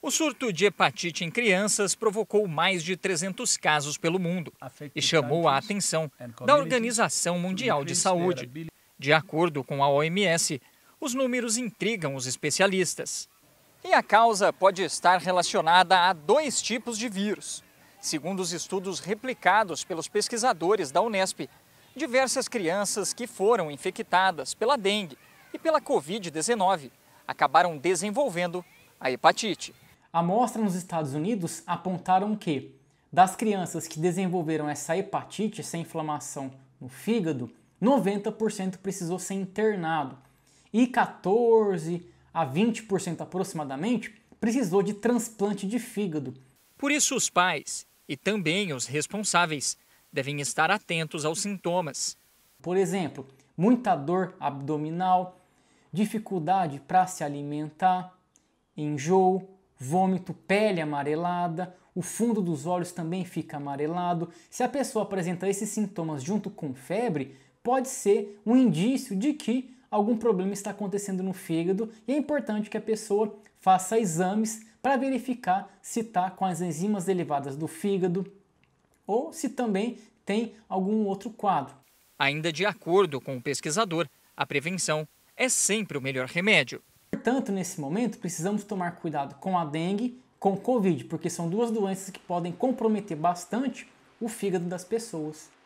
O surto de hepatite em crianças provocou mais de 300 casos pelo mundo e chamou a atenção da Organização Mundial de Saúde. De acordo com a OMS, os números intrigam os especialistas. E a causa pode estar relacionada a dois tipos de vírus. Segundo os estudos replicados pelos pesquisadores da Unesp, diversas crianças que foram infectadas pela dengue e pela Covid-19 acabaram desenvolvendo a hepatite mostra nos Estados Unidos apontaram que, das crianças que desenvolveram essa hepatite, essa inflamação no fígado, 90% precisou ser internado e 14 a 20% aproximadamente precisou de transplante de fígado. Por isso, os pais e também os responsáveis devem estar atentos aos sintomas. Por exemplo, muita dor abdominal, dificuldade para se alimentar, enjoo, vômito, pele amarelada, o fundo dos olhos também fica amarelado. Se a pessoa apresenta esses sintomas junto com febre, pode ser um indício de que algum problema está acontecendo no fígado e é importante que a pessoa faça exames para verificar se está com as enzimas elevadas do fígado ou se também tem algum outro quadro. Ainda de acordo com o pesquisador, a prevenção é sempre o melhor remédio. Portanto, nesse momento, precisamos tomar cuidado com a dengue, com o Covid, porque são duas doenças que podem comprometer bastante o fígado das pessoas.